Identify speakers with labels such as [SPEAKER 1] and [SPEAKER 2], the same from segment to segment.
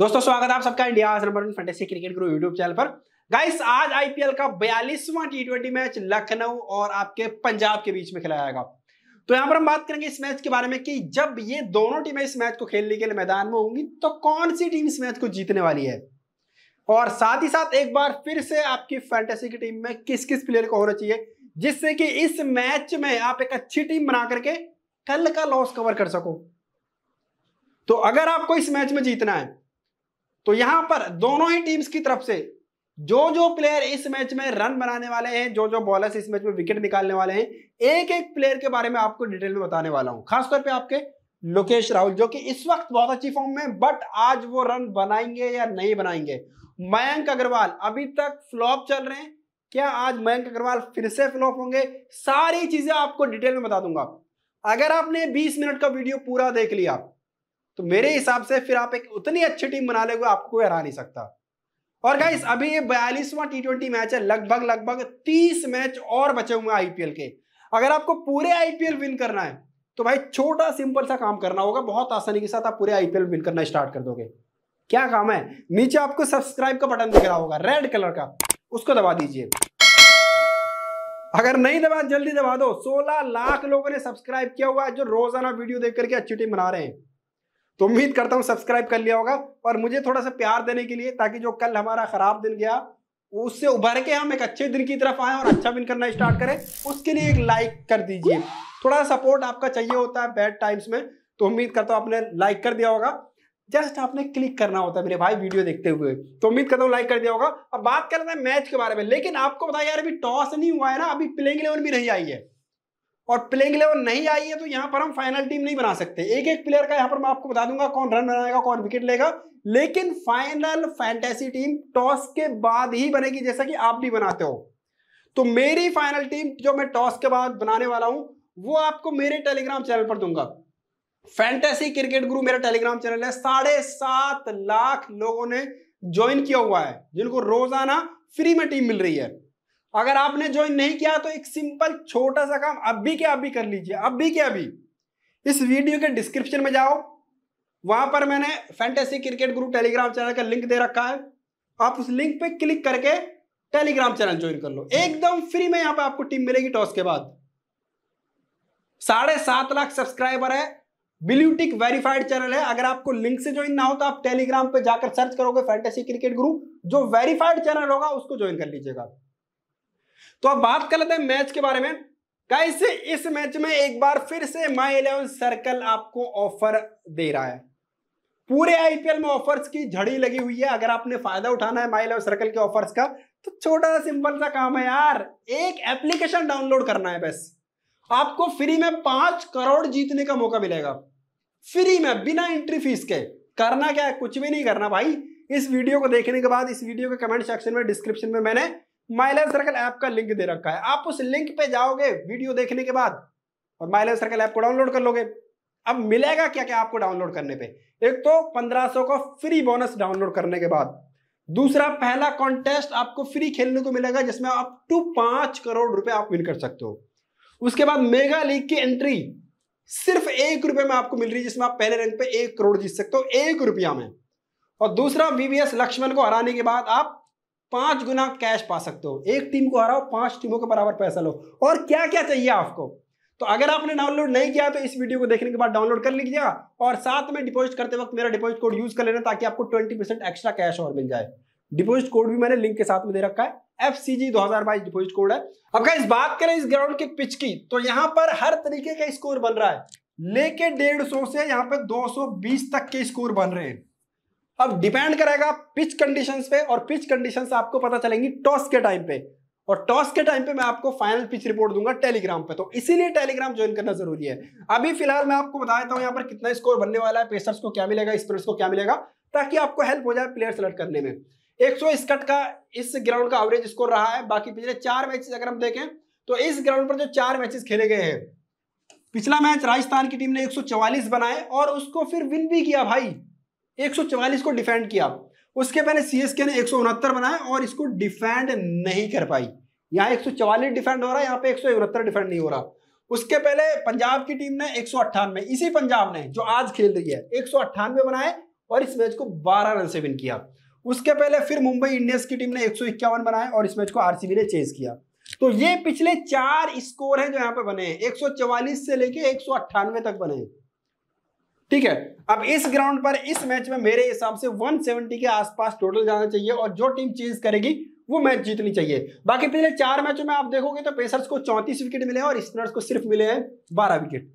[SPEAKER 1] दोस्तों स्वागत आप सबका India fantasy cricket Guru YouTube channel पर गाइस आज आईपीएल का बयालीसवां टी ट्वेंटी मैच लखनऊ और आपके पंजाब के बीच में खेला जाएगा तो यहां पर हम बात करेंगे इस मैच के बारे में कि जब ये दोनों टीमें इस मैच को खेलने के लिए मैदान में होंगी तो कौन सी टीम इस मैच को जीतने वाली है और साथ ही साथ एक बार फिर से आपकी फैंटेसी की टीम में किस किस प्लेयर को होना चाहिए जिससे कि इस मैच में आप एक अच्छी टीम बना करके कल का लॉस कवर कर सको तो अगर आपको इस मैच में जीतना है तो यहां पर दोनों ही टीम्स की तरफ से जो जो प्लेयर इस मैच में रन बनाने वाले हैं जो जो बॉलर्स इस मैच में विकेट निकालने वाले हैं एक एक प्लेयर के बारे में आपको डिटेल में बताने वाला हूं खासतौर पे आपके लोकेश राहुल जो कि इस वक्त बहुत अच्छी फॉर्म में बट आज वो रन बनाएंगे या नहीं बनाएंगे मयंक अग्रवाल अभी तक फ्लॉप चल रहे हैं क्या आज मयंक अग्रवाल फिर से फ्लॉप होंगे सारी चीजें आपको डिटेल में बता दूंगा अगर आपने 20 मिनट का वीडियो पूरा देख लिया तो मेरे हम्म। हिसाब से फिर आप एक उतनी अच्छी टीम बना लेगे आपको कोई हरा नहीं सकता और गाइस हम्म। अभी ये बयालीसवां टी ट्वेंटी मैच है लगभग लगभग तीस मैच और बचे हुए आईपीएल के अगर आपको पूरे आईपीएल विन करना है तो भाई छोटा सिंपल सा काम करना होगा बहुत आसानी के साथ आप पूरे आईपीएल विन करना स्टार्ट कर दोगे क्या काम है नीचे आपको सब्सक्राइब का बटन दिख रहा होगा रेड कलर का उसको दबा दीजिए अगर नहीं दबा जल्दी दबा दो 16 लाख लोगों ने सब्सक्राइब किया हुआ है जो रोजाना वीडियो देख करके अच्छी टीम बना रहे हैं तो उम्मीद करता हूँ सब्सक्राइब कर लिया होगा और मुझे थोड़ा सा प्यार देने के लिए ताकि जो कल हमारा खराब दिन गया उससे उभर के हम एक अच्छे दिन की तरफ आए और अच्छा दिन करना स्टार्ट करें उसके लिए एक लाइक कर दीजिए थोड़ा सपोर्ट आपका चाहिए होता है बैड टाइम्स में तो उम्मीद करता हूँ आपने लाइक कर दिया होगा जस्ट आपने क्लिक करना होता है मेरे भाई वीडियो देखते हुए तो उम्मीद करता हूँ लाइक कर दिया होगा अब बात कर रहे हैं मैच के बारे में लेकिन आपको बताया यार अभी टॉस नहीं हुआ है ना अभी प्लेइंग इलेवन भी नहीं आई है और प्लेइंग इलेवन नहीं आई है तो यहाँ पर हम फाइनल टीम नहीं बना सकते एक एक प्लेयर का यहाँ पर मैं आपको बता दूंगा कौन रन बनाएगा कौन विकेट लेगा लेकिन फाइनल फैंटेसी टीम टॉस के बाद ही बनेगी जैसा कि आप भी बनाते हो तो मेरी फाइनल टीम जो मैं टॉस के बाद बनाने वाला हूं वो आपको मेरे टेलीग्राम चैनल पर दूंगा फैंटेसी क्रिकेट गुरु मेरा टेलीग्राम चैनल है साढ़े लाख लोगों ने ज्वाइन किया हुआ है जिनको रोजाना फ्री में टीम मिल रही है अगर आपने ज्वाइन नहीं किया तो एक सिंपल छोटा सा काम अब भी के अभी कर लीजिए अब भी के अभी इस वीडियो के डिस्क्रिप्शन में जाओ वहां पर मैंने fantasy cricket group Telegram channel का लिंक दे रखा है आप उस लिंक पे क्लिक करके टेलीग्राम चैनल ज्वाइन कर लो एकदम फ्री में यहां पर आपको टीम मिलेगी टॉस के बाद साढ़े सात लाख सब्सक्राइबर है ब्लू टिक वेरीफाइड चैनल है अगर आपको लिंक से ज्वाइन ना हो तो आप टेलीग्राम पे जाकर सर्च करोगे फैंटेसी क्रिकेट ग्रुप जो वेरीफाइड चैनल होगा उसको ज्वाइन कर लीजिएगा तो अब बात कर लेते हैं मैच के बारे में कैसे इस मैच में एक बार फिर से माई इलेवन सर्कल आपको ऑफर दे रहा है पूरे आईपीएल में ऑफर्स की झड़ी लगी हुई है अगर आपने फायदा उठाना है माई इलेवन सर्कल के ऑफर्स का तो छोटा सा सिंपल सा काम है यार एक एप्लीकेशन डाउनलोड करना है बस आपको फ्री में पांच करोड़ जीतने का मौका मिलेगा फ्री में बिना एंट्री फीस के करना क्या है कुछ भी नहीं करना भाई इस वीडियो को देखने के बाद इस वीडियो के कमेंट सेक्शन में डिस्क्रिप्शन में मैंने माइलेज सर्कल ऐप का लिंक दे रखा है आप उस लिंक पे जाओगे वीडियो देखने के बाद और माइलेज सर्कल ऐप को डाउनलोड कर लोगे अब मिलेगा क्या क्या आपको डाउनलोड करने पे एक तो 1500 का फ्री बोनस डाउनलोड करने के बाद दूसरा पहला कॉन्टेस्ट आपको फ्री खेलने को मिलेगा जिसमें आप टू पांच करोड़ रुपए आप विन कर सकते हो उसके बाद मेगा लीग की एंट्री सिर्फ एक रुपए में आपको मिल रही है जिसमें आप पहले रैंक पे एक करोड़ जीत सकते हो एक रुपया में और दूसरा वीवीएस लक्ष्मण को हराने के बाद आप पांच गुना कैश पा सकते हो एक टीम को हराओ पांच टीमों के बराबर पैसा लो और क्या क्या चाहिए आपको तो अगर आपने डाउनलोड नहीं किया तो इस वीडियो को देखने के बाद डाउनलोड कर लीजिएगा और साथ में डिपॉजिट करते वक्त मेरा डिपॉजिट कोड यूज कर लेना ताकि आपको ट्वेंटी परसेंट एक्स्ट्रा कैश और मिल जाए डिपॉजिट कोड भी मैंने लिंक के साथ में दे रखा है एफ सी जी दो हजार बाईस डिपॉजिट कोड है अब इस बात करें इस ग्राउंड के पिच की तो यहाँ पर हर तरीके का स्कोर बन रहा है लेके डेढ़ सौ से यहाँ पे दो सौ बीस तक के स्कोर बन रहे हैं अब डिपेंड करेगा पिच कंडीशंस पे और पिच कंडीशंस आपको पता चलेंगी टॉस के टाइम पे और टॉस के टाइम पे मैं आपको फाइनल पिच रिपोर्ट दूंगा टेलीग्राम पे तो इसीलिए टेलीग्राम ज्वाइन करना जरूरी है अभी फिलहाल मैं आपको बता देता हूं यहाँ पर कितना स्कोर बनने वाला है पेसर्स को क्या मिलेगा स्पिनर्स को क्या मिलेगा ताकि आपको हेल्प हो जाए प्लेयर सेलेक्ट करने में एक स्कट का इस ग्राउंड का एवरेज स्कोर रहा है बाकी पिछले चार मैचेस अगर हम देखें तो इस ग्राउंड पर जो चार मैचेस खेले गए हैं पिछला मैच राजस्थान की टीम ने 144 बनाए और उसको फिर विन भी किया भाई 144 को डिफेंड किया उसके पहले सी एस के ने एक बनाया और इसको डिफेंड नहीं कर पाई यहाँ 144 डिफेंड हो रहा है यहाँ पे एक डिफेंड नहीं हो रहा उसके पहले पंजाब की टीम ने एक इसी पंजाब ने जो आज खेल रही है एक बनाए और इस मैच को 12 रन से विन किया उसके पहले फिर मुंबई इंडियंस की टीम ने एक बनाए और इस मैच को आरसीबी ने चेज किया तो ये पिछले चार स्कोर हैं जो यहाँ पे बने 144 से लेके एक तक बने हैं ठीक है अब इस ग्राउंड पर इस मैच में मेरे हिसाब से 170 के आसपास टोटल जाना चाहिए और जो टीम चेंज करेगी वो मैच जीतनी चाहिए बाकी पिछले चार मैचों में आप देखोगे तो पेसर्स को चौंतीस विकेट मिले हैं और स्पिनर्स को सिर्फ मिले हैं बारह विकेट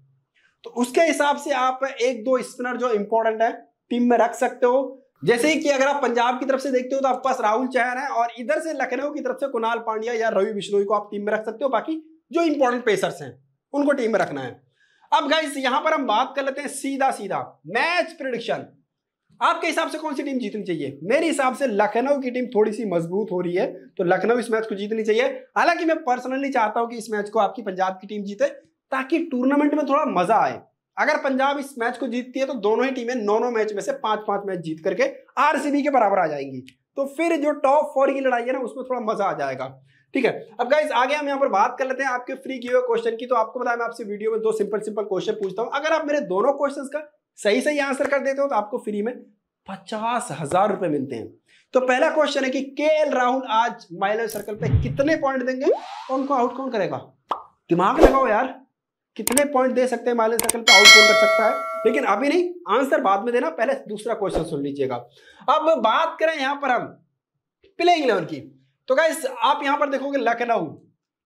[SPEAKER 1] तो उसके हिसाब से आप एक दो स्पिनर जो इंपॉर्टेंट है टीम में रख सकते हो जैसे कि अगर आप पंजाब की तरफ से देखते हो तो आपके पास राहुल चहर है और इधर से लखनऊ की तरफ से कुणाल पांड्या या रवि बिश्नोई को आप टीम में रख सकते हो बाकी जो इंपॉर्टेंट पेसर्स हैं उनको टीम में रखना है अब गाइस यहां पर हम बात कर लेते हैं सीधा सीधा मैच प्रिडिक्शन आपके हिसाब से कौन सी टीम जीतनी चाहिए मेरे हिसाब से लखनऊ की टीम थोड़ी सी मजबूत हो रही है तो लखनऊ इस मैच को जीतनी चाहिए हालांकि मैं पर्सनली चाहता हूं कि इस मैच को आपकी पंजाब की टीम जीते ताकि टूर्नामेंट में थोड़ा मजा आए अगर पंजाब इस मैच को जीतती है तो दोनों ही टीमें नौ नौ मैच में से पांच पांच मैच जीत करके आरसीबी के बराबर आ जाएंगी तो फिर जो टॉप फोर की लड़ाई है ना उसमें थोड़ा मजा आ जाएगा ठीक है अब गाइज आगे हम यहाँ पर बात कर लेते हैं आपके फ्री किए क्वेश्चन की तो आपको बताया मैं आपसे वीडियो में दो सिंपल सिंपल क्वेश्चन पूछता हूँ अगर आप मेरे दोनों क्वेश्चन का सही सही आंसर कर देते हो तो आपको फ्री में पचास हजार रुपए मिलते हैं तो पहला क्वेश्चन है कि के एल राहुल आज माइलर सर्कल पे कितने पॉइंट देंगे और उनको आउट कौन करेगा दिमाग लगाओ यार कितने पॉइंट दे सकते हैं माइलर सर्कल पे आउट कौन कर सकता है लेकिन अभी नहीं आंसर बाद में देना पहले दूसरा क्वेश्चन सुन लीजिएगा अब बात करें यहां पर हम प्लेइंग इलेवन की तो गाइस आप यहाँ पर देखोगे लखनऊ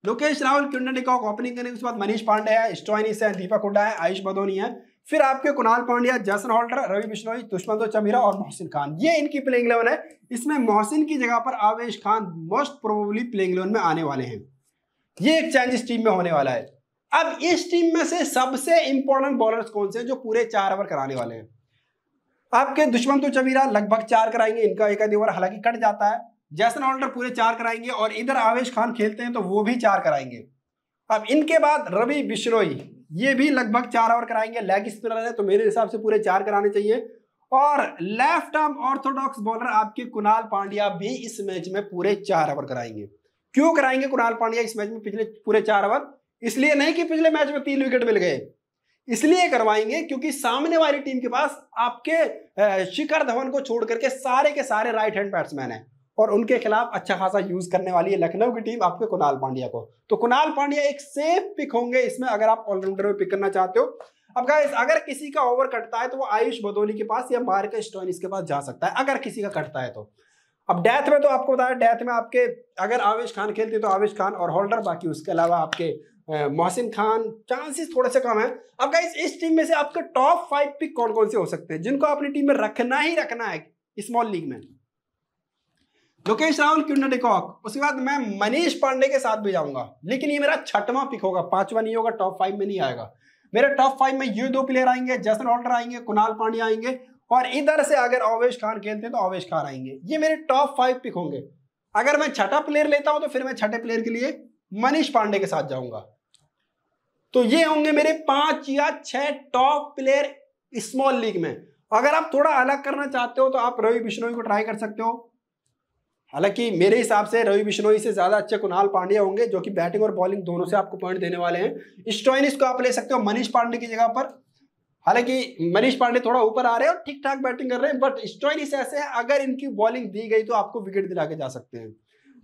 [SPEAKER 1] लोकेश राहुल ओपनिंग करने के बाद मनीष पांडे है स्टोनिस है दीपक हुडा है आयुष बदोनी है फिर आपके कुणाल पांड्या जैसन होल्डर रवि बिश्नोई दुष्मंतो चमीरा और मोहसिन खान ये इनकी प्लेइंग इलेवन है इसमें मोहसिन की जगह पर Avesh Khan most probably playing eleven में आने वाले हैं ये एक चेंज इस टीम में होने वाला है अब इस टीम में से सबसे इंपॉर्टेंट बॉलर कौन से जो पूरे चार ओवर कराने वाले हैं आपके तो चमीरा लगभग चार कराएंगे इनका एक आधी ओवर हालांकि कट जाता है जैसन ऑल्डर पूरे चार कराएंगे और इधर आवेश खान खेलते हैं तो वो भी चार कराएंगे अब इनके बाद रवि बिश्रोई ये भी लगभग चार ओवर कराएंगे लेग स्पिनर है तो मेरे हिसाब से पूरे चार कराने चाहिए और लेफ्ट आर्म ऑर्थोडॉक्स बॉलर आपके कुणाल पांड्या भी इस मैच में पूरे चार ओवर कराएंगे क्यों कराएंगे कुणाल पांड्या इस मैच में पिछले पूरे चार ओवर इसलिए नहीं कि पिछले मैच में तीन विकेट मिल गए इसलिए करवाएंगे क्योंकि सामने वाली टीम के पास आपके शिखर धवन को छोड़ करके सारे के सारे राइट हैंड बैट्समैन है और उनके खिलाफ अच्छा खासा यूज करने वाली है लखनऊ की टीम आपके कुणाल पांड्या को तो कुणाल पांड्या एक सेफ पिक होंगे इसमें अगर आप ऑलराउंडर में पिक करना चाहते हो अब गाइस अगर किसी का ओवर कटता है तो वो आयुष बदोली के पास या मार्क स्टोइनिस के पास जा सकता है अगर किसी का कटता है तो अब डेथ में तो आपको बताया डेथ में आपके अगर आवेश खान खेलते तो आवेश खान और होल्डर बाकी उसके अलावा आपके मोहसिन खान चांसेस थोड़े से कम है अब गाइस इस टीम में से आपके टॉप फाइव पिक कौन कौन से हो सकते हैं जिनको अपनी टीम में रखना ही रखना है स्मॉल लीग में लोकेश राहुल क्यूटन कॉक उसके बाद मैं मनीष पांडे के साथ भी जाऊंगा लेकिन ये मेरा छठवां पिक होगा पांचवा नहीं होगा टॉप फाइव में नहीं आएगा मेरे टॉप फाइव में ये दो प्लेयर आएंगे जसन ऑल्टर आएंगे कुणाल पांडे आएंगे और इधर से अगर अवेश खान खेलते हैं तो अवेश खान आएंगे ये मेरे टॉप फाइव पिक होंगे अगर मैं छठा प्लेयर लेता हूं तो फिर मैं छठे प्लेयर के लिए मनीष पांडे के साथ जाऊंगा तो ये होंगे मेरे पांच या छह टॉप प्लेयर स्मॉल लीग में अगर आप थोड़ा अलग करना चाहते हो तो आप रवि बिश्नोई को ट्राई कर सकते हो हालांकि मेरे हिसाब से रवि बिश्नोई से ज़्यादा अच्छे कुणाल पांड्या होंगे जो कि बैटिंग और बॉलिंग दोनों से आपको पॉइंट देने वाले हैं स्टोइनिस को आप ले सकते हो मनीष पांडे की जगह पर हालांकि मनीष पांडे थोड़ा ऊपर आ रहे हैं और ठीक ठाक बैटिंग कर रहे हैं बट स्टोइनिस ऐसे है अगर इनकी बॉलिंग दी गई तो आपको विकेट दिला के जा सकते हैं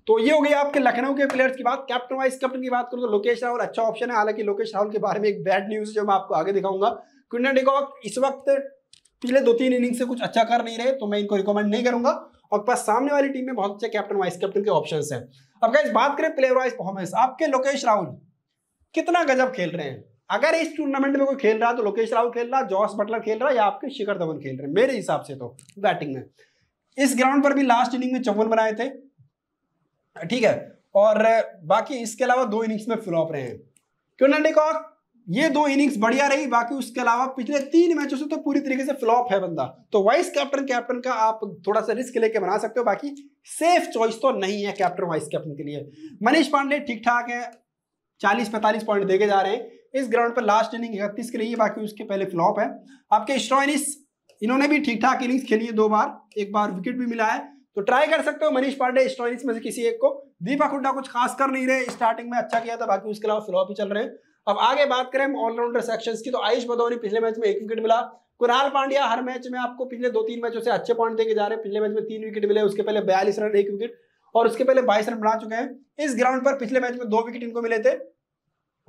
[SPEAKER 1] तो ये हो गई आपके लखनऊ के प्लेयर्स की बात कैप्टन वाइस कैप्टन की बात करूँ तो लोकेश राहुल अच्छा ऑप्शन है हालांकि लोकेश राहुल के बारे में एक बैड न्यूज़ जो मैं आपको आगे दिखाऊंगा क्विंटन डिकॉक इस वक्त पिछले दो तीन इनिंग से कुछ अच्छा कर नहीं रहे तो मैं इनको रिकमेंड नहीं करूंगा और पास सामने वाली टीम में बहुत अच्छे कैप्टन वाइस कैप्टन के ऑप्शन है अब क्या बात करें प्लेयर वाइज परफॉर्मेंस आपके लोकेश राहुल कितना गजब खेल रहे हैं अगर इस टूर्नामेंट में कोई खेल रहा है तो लोकेश राहुल खेल रहा है जॉस बटलर खेल रहा है या आपके शिखर धवन खेल रहे हैं मेरे हिसाब से तो बैटिंग में इस ग्राउंड पर भी लास्ट इनिंग में चौवन बनाए थे ठीक है और बाकी इसके अलावा दो इनिंग्स में फ्लॉप रहे हैं क्यों नंडी कॉक ये दो इनिंग्स बढ़िया रही बाकी उसके अलावा पिछले तीन मैचों से तो पूरी तरीके से फ्लॉप है बंदा तो वाइस कैप्टन कैप्टन का आप थोड़ा सा रिस्क लेके बना सकते हो बाकी सेफ चॉइस तो नहीं है कैप्टन वाइस कैप्टन के लिए मनीष पांडे ठीक ठाक है चालीस पैंतालीस पॉइंट देके जा रहे हैं इस ग्राउंड पर लास्ट इनिंग इकतीस के लिए बाकी उसके पहले फ्लॉप है आपके स्ट्रॉइनिस इन्होंने भी ठीक ठाक इनिंग्स खेली है दो बार एक बार विकेट भी मिला है तो ट्राई कर सकते हो मनीष पांडे स्ट्रॉइनिस में से किसी एक को दीपा हुड्डा कुछ खास कर नहीं रहे स्टार्टिंग में अच्छा किया था बाकी उसके अलावा फ्लॉप ही चल रहे हैं अब आगे बात करें ऑलराउंडर सेक्शन की तो आयुष भदौरी पिछले मैच में एक विकेट मिला कुणाल पांड्या हर मैच में आपको पिछले दो तीन मैचों से अच्छे पॉइंट देके जा रहे हैं पिछले मैच में तीन विकेट मिले उसके पहले बयालीस रन एक विकेट और उसके पहले बाईस रन बना चुके हैं इस ग्राउंड पर पिछले मैच में दो विकेट इनको मिले थे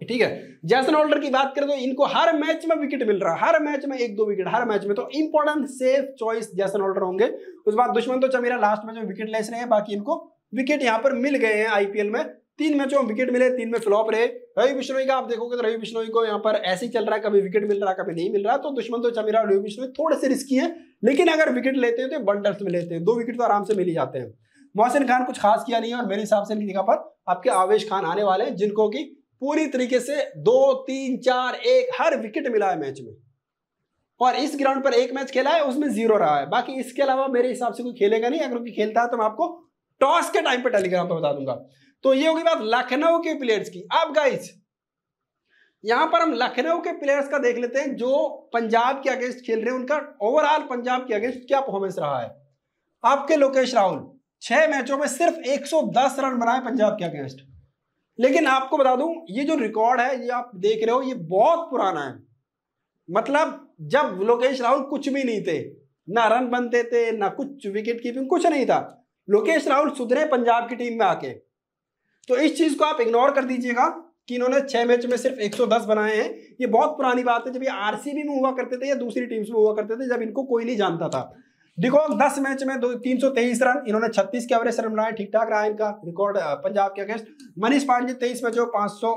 [SPEAKER 1] ठीक है जैसन ऑल्डर की बात करें तो इनको हर मैच में विकेट मिल रहा है हर मैच में एक दो विकेट हर मैच में तो important safe choice Jason Holder होंगे उस बाद दुश्मन तो चमेरा लास्ट मैच में विकेट लेस रहे हैं बाकी इनको विकेट यहां पर मिल गए हैं आईपीएल में तीन मैचों में विकेट मिले तीन में फ्लॉप रहे रवि बिश्नोई का आप देखोगे तो रवि बिश्नोई को यहाँ पर ऐसे ही चल रहा है कभी विकेट मिल रहा है कभी नहीं मिल रहा है तो दुश्मन तो चमीरा और रवि बिश्नोई थोड़े से रिस्की है लेकिन अगर विकेट लेते हैं तो बल्डर्स में लेते हैं दो विकेट तो आराम से मिल ही जाते हैं मोहसिन खान कुछ खास किया नहीं है और मेरे हिसाब से इनकी जगह पर आपके आवेश खान आने वाले हैं जिनको की पूरी तरीके से दो तीन चार एक हर विकेट मिला है मैच में और इस ग्राउंड पर एक मैच खेला है उसमें जीरो रहा है बाकी इसके अलावा मेरे हिसाब से कोई खेलेगा नहीं अगर कोई खेलता है तो मैं आपको टॉस के टाइम पर टेलीग्राम पर बता दूंगा तो ये होगी बात लखनऊ के प्लेयर्स की अब गाइस यहां पर हम लखनऊ के प्लेयर्स का देख लेते हैं जो पंजाब के अगेंस्ट खेल रहे हैं उनका ओवरऑल पंजाब के अगेंस्ट क्या परफॉर्मेंस रहा है आपके लोकेश राहुल छह मैचों में सिर्फ 110 रन बनाए पंजाब के अगेंस्ट लेकिन आपको बता दूं ये जो रिकॉर्ड है ये आप देख रहे हो ये बहुत पुराना है मतलब जब लोकेश राहुल कुछ भी नहीं थे ना रन बनते थे ना कुछ विकेट कीपिंग कुछ नहीं था लोकेश राहुल सुधरे पंजाब की टीम में आके तो इस चीज़ को आप इग्नोर कर दीजिएगा कि इन्होंने छह मैच में सिर्फ 110 बनाए हैं ये बहुत पुरानी बात है जब ये आरसीबी में हुआ करते थे या दूसरी टीम्स में हुआ करते थे जब इनको कोई नहीं जानता था देखो दस मैच में दो तीन सौ तेईस रन इन्होंने छत्तीस के एवरेज रन बनाए ठीक ठाक रहा है इनका रिकॉर्ड पंजाब के अगेंस्ट मनीष पांडे तेईस मैचों पांच सौ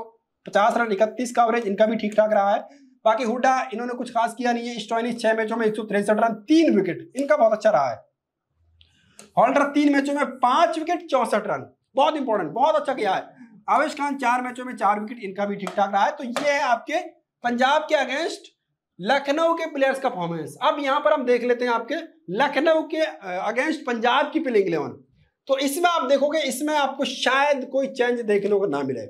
[SPEAKER 1] पचास रन इकतीस का एवरेज इनका भी ठीक ठाक रहा है बाकी हुडा इन्होंने कुछ खास किया नहीं है स्टॉइनिस छह मैचों में एक सौ तिरसठ रन तीन विकेट इनका बहुत अच्छा रहा है हॉल्डर तीन मैचों में पांच विकेट चौसठ रन बहुत इंपॉर्टेंट बहुत अच्छा किया है आवेश खान चार मैचों में चार विकेट इनका भी ठीक ठाक रहा है तो ये है आपके पंजाब के अगेंस्ट लखनऊ के प्लेयर्स का परफॉर्मेंस अब यहां पर हम देख लेते हैं आपके लखनऊ के अगेंस्ट पंजाब की प्लेइंग इलेवन तो इसमें आप देखोगे इसमें आपको शायद कोई चेंज देखने को ना मिले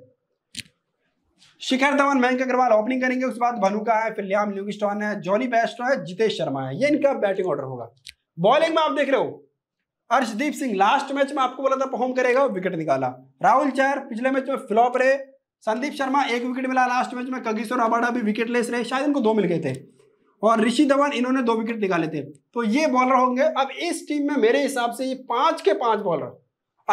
[SPEAKER 1] शिखर धवन मयंक अग्रवाल ओपनिंग करेंगे उसके बाद भनुका है फिर लियाम ल्यूकिस्टॉन है जॉनी बेस्टो है जितेश शर्मा है ये इनका बैटिंग ऑर्डर होगा बॉलिंग में आप देख रहे हो अर्शदीप सिंह लास्ट मैच में आपको बोला था परफॉर्म करेगा विकेट निकाला राहुल चार पिछले मैच में फ्लॉप रहे संदीप शर्मा एक विकेट मिला लास्ट मैच में कगिसो अबाडा भी विकेट लेस रहे शायद इनको दो मिल गए थे और ऋषि धवन इन्होंने दो विकेट निकाले थे तो ये बॉलर होंगे अब इस टीम में मेरे हिसाब से ये पांच के पांच बॉलर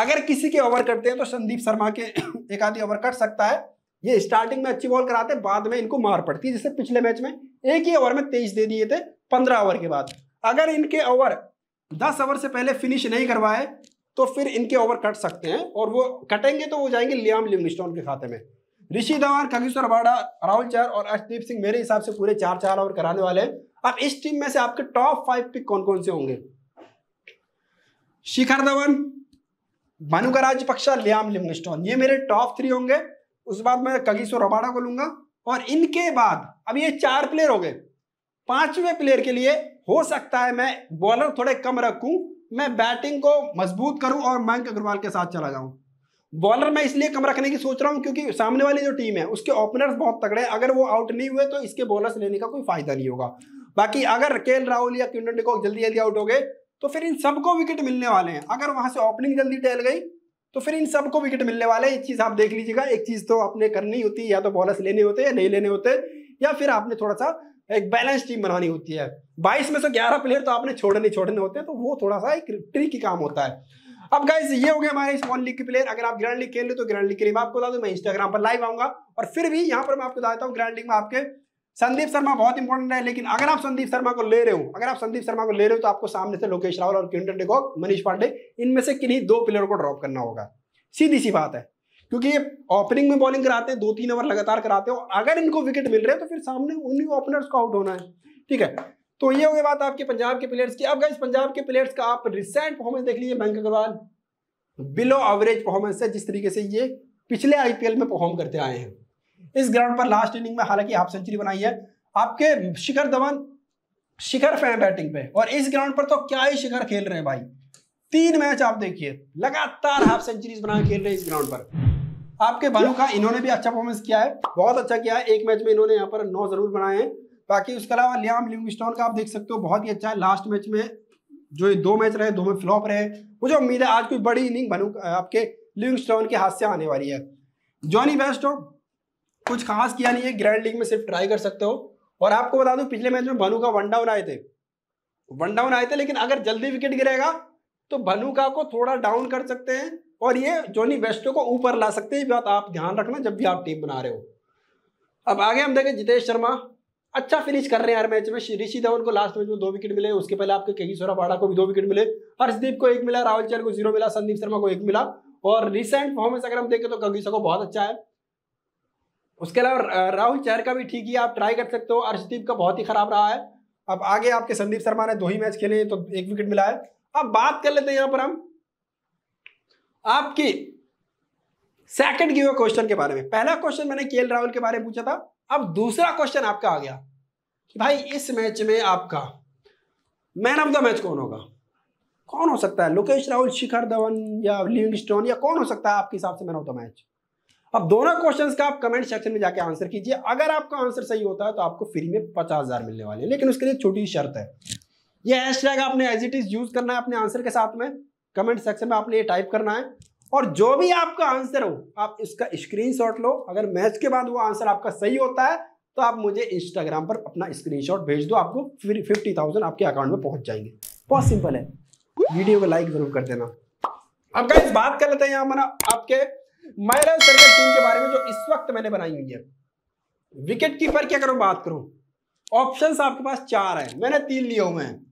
[SPEAKER 1] अगर किसी के ओवर करते हैं तो संदीप शर्मा के एक आधी ओवर कट सकता है ये स्टार्टिंग में अच्छी बॉल कराते बाद में इनको मार पड़ती है जैसे पिछले मैच में एक ही ओवर में तेईस दे दिए थे पंद्रह ओवर के बाद अगर इनके ओवर दस ओवर से पहले फिनिश नहीं करवाए तो फिर इनके ओवर कट सकते हैं और वो कटेंगे तो वो जाएंगे लियाम लिंगस्टोन के खाते में ऋषि धवन खगेश्वर अबाड़ा राहुल चार और अर्षदीप सिंह मेरे हिसाब से पूरे चार चार ओवर कराने वाले हैं अब इस टीम में से आपके टॉप फाइव पिक कौन कौन से होंगे शिखर धवन भानुका राजपक्षा लियाम लिंगस्टोन ये मेरे टॉप थ्री होंगे उस बाद मैं कगीश्वर रबाड़ा को लूंगा और इनके बाद अब ये चार प्लेयर हो गए पांचवें प्लेयर के लिए हो सकता है मैं बॉलर थोड़े कम रखूं मैं बैटिंग को मजबूत करूं और मयंक अग्रवाल के साथ चला जाऊं बॉलर मैं इसलिए कम रखने की सोच रहा हूं क्योंकि सामने वाली जो टीम है उसके ओपनर्स बहुत तगड़े हैं अगर वो आउट नहीं हुए तो इसके बॉलर्स लेने का कोई फायदा नहीं होगा बाकी अगर के राहुल या किंडन डिको जल्दी जल्दी आउट हो गए तो फिर इन सबको विकेट मिलने वाले हैं अगर वहां से ओपनिंग जल्दी टहल गई तो फिर इन सबको विकेट मिलने वाले हैं चीज़ आप देख लीजिएगा एक चीज़ तो आपने करनी होती है या तो बॉलर्स लेने होते या नहीं लेने होते या फिर आपने थोड़ा सा एक बैलेंस टीम बनानी होती है बाईस में से ग्यारह प्लेयर तो आपने छोड़ने छोड़ने होते हैं तो वो थोड़ा सा एक ट्रिक ही काम होता है अब गाइज ये हो गया हमारे स्मॉल लीग के प्लेयर अगर आप ग्रैंड लीग खेल रहे हो तो ग्रैंड लीग के लिए मैं आपको बता दूं मैं इंस्टाग्राम पर लाइव आऊंगा और फिर भी यहाँ पर मैं आपको बताता हूँ ग्रैंड लीग में आपके संदीप शर्मा बहुत इंपॉर्टेंट है लेकिन अगर आप संदीप शर्मा को ले रहे हो अगर आप संदीप शर्मा को ले रहे हो तो आपको सामने से लोकेश रावल और किंटन डेकॉक मनीष पांडे इनमें से किन्हीं दो प्लेयर को ड्रॉप करना होगा सीधी सी बात है क्योंकि ये ओपनिंग में बॉलिंग कराते हैं दो तीन ओवर लगातार कराते हैं अगर इनको विकेट मिल रहे हैं तो फिर सामने उन्हीं ओपनर्स को आउट होना है ठीक है तो ये हो गई बात आपके पंजाब के प्लेयर्स की अब गाइस पंजाब के प्लेयर्स का आप रिसेंट परफॉर्मेंस देख लीजिए Mayank Agarwal below average performance है जिस तरीके से ये पिछले आईपीएल में परफॉर्म करते आए हैं इस ग्राउंड पर लास्ट इनिंग में हालांकि हाफ सेंचुरी बनाई है आपके शिखर धवन शिखर फैन बैटिंग पे और इस ग्राउंड पर तो क्या ही शिखर खेल रहे हैं भाई तीन मैच आप देखिए लगातार हाफ सेंचुरीज बना खेल रहे हैं इस ग्राउंड पर आपके भानु का इन्होंने भी अच्छा परफॉर्मेंस किया है बहुत अच्छा किया है एक मैच में इन्होंने यहाँ पर नौ जरूर बनाए हैं बाकी उसके अलावा लियाम लिंगस्टॉन का आप देख सकते हो बहुत ही अच्छा है लास्ट मैच में जो ये दो मैच रहे दो में फ्लॉप रहे मुझे उम्मीद है आज कोई बड़ी इनिंग भानु आपके लिंगस्टॉन के हाथ से आने वाली है जॉनी बेस्ट हो कुछ खास किया नहीं है ग्रैंड लीग में सिर्फ ट्राई कर सकते हो और आपको बता दूं पिछले मैच में भानु का वन डाउन आए थे वन डाउन आए थे लेकिन अगर जल्दी विकेट गिरेगा तो बनुका को थोड़ा डाउन कर सकते हैं और ये जोनी बेस्टो को ऊपर ला सकते हैं बात आप ध्यान रखना जब भी आप टीम बना रहे हो अब आगे हम देखें जितेश शर्मा अच्छा फिनिश कर रहे हैं हर मैच में ऋषि धवन को लास्ट मैच में दो विकेट मिले उसके पहले आपके केगी सोरापाड़ा को भी दो विकेट मिले हर्षदीप को एक मिला राहुल चैर को जीरो मिला संदीप शर्मा को एक मिला और रिसेंट परफॉर्मेंस अगर हम देखें तो कगिसा को बहुत अच्छा है उसके अलावा राहुल चहर का भी ठीक ही आप ट्राई कर सकते हो अर्षदीप का बहुत ही खराब रहा है अब आगे आपके संदीप शर्मा ने दो ही मैच खेले तो एक विकेट मिला है अब बात कर लेते हैं यहां पर हम आपकी सेकंड गिवे क्वेश्चन के बारे में पहला क्वेश्चन मैंने के राहुल के बारे में पूछा था अब दूसरा क्वेश्चन आपका आ गया कि भाई इस मैच में आपका मैन ऑफ द मैच कौन होगा कौन हो सकता है लोकेश राहुल शिखर धवन या लिविंग स्टोन या कौन हो सकता है आपके हिसाब से मैन ऑफ द मैच अब दोनों क्वेश्चंस का आप कमेंट सेक्शन में जाके आंसर कीजिए अगर आपका आंसर सही होता है तो आपको फ्री में पचास हजार मिलने वाले हैं लेकिन उसके लिए छोटी शर्त है ये हैश टैग आपने एज इट इज यूज करना है अपने आंसर के साथ में कमेंट सेक्शन में आपने ये टाइप करना है और जो भी आपका आंसर हो आप इसका स्क्रीनशॉट लो अगर मैच के बाद वो आंसर आपका सही होता है तो आप मुझे इंस्टाग्राम पर अपना स्क्रीनशॉट भेज दो आपको फिफ्टी थाउजेंड आपके अकाउंट में पहुंच जाएंगे बहुत सिंपल है वीडियो को लाइक जरूर कर देना अब गाइस बात कर लेते हैं मना आपके मायरा सर्कल टीम के बारे में जो इस वक्त मैंने बनाई हुई है विकेट कीपर की अगर बात करूं ऑप्शंस आपके पास चार है मैंने तीन लिए हुए हैं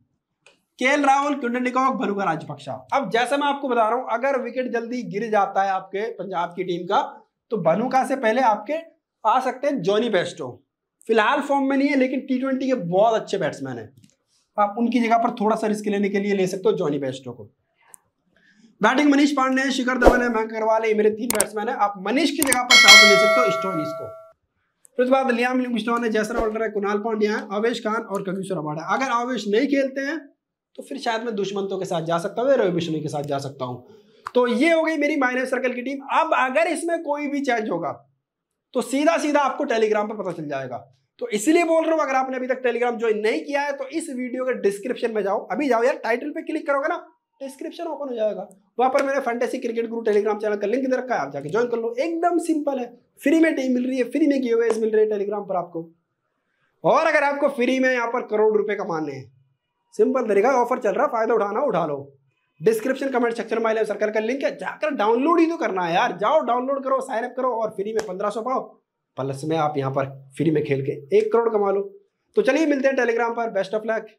[SPEAKER 1] के राहुल क्विंटन भरूगा राजपक्ष राजपक्षा अब जैसे मैं आपको बता रहा हूं अगर विकेट जल्दी गिर जाता है आपके पंजाब की टीम का तो बनुका से पहले आपके आ सकते हैं जॉनी बेस्टो फिलहाल फॉर्म में नहीं है लेकिन टी ट्वेंटी के बहुत अच्छे बैट्समैन है आप उनकी जगह पर थोड़ा सा रिस्क लेने के लिए ले सकते हो जॉनी बेस्टो को बैटिंग मनीष पांडे है शिखर धवन है मयंक अग्रवाल है मेरे तीन बैट्समैन है आप मनीष की जगह पर चाहो तो ले सकते हो स्टोनिस को फिर उसके बाद लियाम लिंग स्टोन है जैसर ऑल्डर है कुणाल पांड्या है अवेश खान और कविश्वर अबाड़ा अगर अवेश नहीं खेलते हैं तो फिर शायद मैं दुश्मंतों के साथ जा सकता हूँ रवि बिश्नोई के साथ जा सकता हूँ तो ये हो गई मेरी माइनर सर्कल की टीम अब अगर इसमें कोई भी चेंज होगा तो सीधा सीधा आपको टेलीग्राम पर पता चल जाएगा तो इसलिए बोल रहा हूँ अगर आपने अभी तक टेलीग्राम ज्वाइन नहीं किया है तो इस वीडियो के डिस्क्रिप्शन में जाओ अभी जाओ यार टाइटल पे क्लिक करोगे ना डिस्क्रिप्शन ओपन हो जाएगा वहां पर मैंने fantasy cricket group Telegram channel का लिंक दे रखा है आप जाके ज्वाइन कर लो एकदम सिंपल है फ्री में टीम मिल रही है फ्री में गिव मिल रही है टेलीग्राम पर आपको और अगर आपको फ्री में यहाँ पर करोड़ रुपए कमाने हैं सिंपल तरीका ऑफर चल रहा फायदा उठाना उठा लो डिस्क्रिप्शन कमेंट सेक्शन में सर्कल का लिंक है जाकर डाउनलोड ही तो करना है यार जाओ डाउनलोड करो साइनअप करो और फ्री में पंद्रह सौ पाओ प्लस में आप यहाँ पर फ्री में खेल के एक करोड़ कमा लो तो चलिए मिलते हैं टेलीग्राम पर बेस्ट ऑफ लक